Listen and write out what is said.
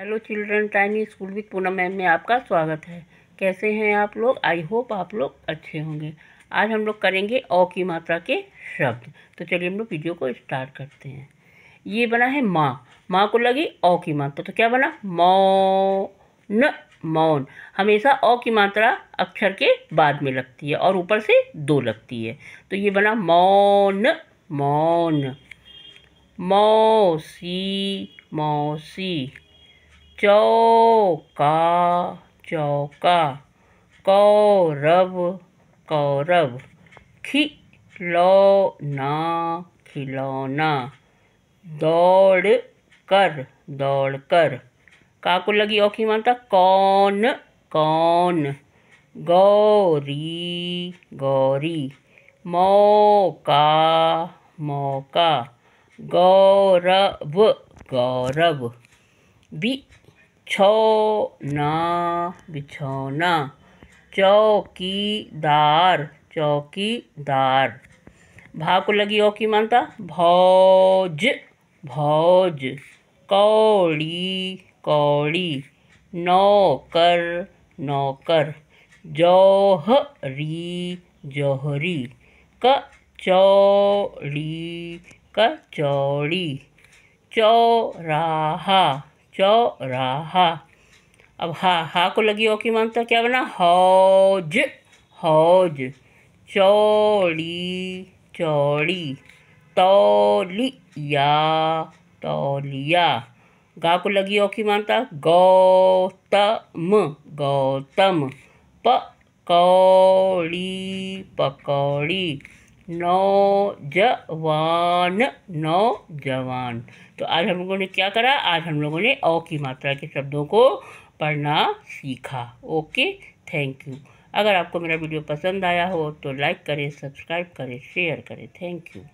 hello children tiny school with Poonam ma'am में आपका स्वागत है कैसे हैं आप लोग आई होप आप लोग अच्छे होंगे आज हम लोग करेंगे औ की मात्रा के शब्द तो चलिए हम लोग वीडियो को स्टार्ट करते हैं ये बना है माँ माँ को लगी ओ की मात्रा तो क्या बना मौन मौन हमेशा औ की मात्रा अक्षर के बाद में लगती है और ऊपर से दो लगती है तो ये बना मौन मौन मौसी मौसी चौका चौका कौरव कौरव खिलौना खिलौना दौड़ कर दौड़ कर काको लगी औखी मानता कौन कौन गौरी गौरी मौका मौका गौरव गौरव बी छौना बिछौना चौकीदार चौकीदार भाव को लगी ओ की मानता भौज भौज कौड़ी कौड़ी नौकर नौकर जौहरी जौहरी क चौड़ी क चौड़ी चौराहा चौराहा अब हा हा को लगी ओ की मांग तो क्या बना हौज हौज चौड़ी चौड़ी तौलिया तौलिया गा को लगी ओ की मानता गौतम गौतम पकौड़ी पकौड़ी नौजवान नौजवान तो आज हम लोगों ने क्या करा आज हम लोगों ने औ की मात्रा के शब्दों को पढ़ना सीखा ओके थैंक यू अगर आपको मेरा वीडियो पसंद आया हो तो लाइक करें सब्सक्राइब करें शेयर करें थैंक यू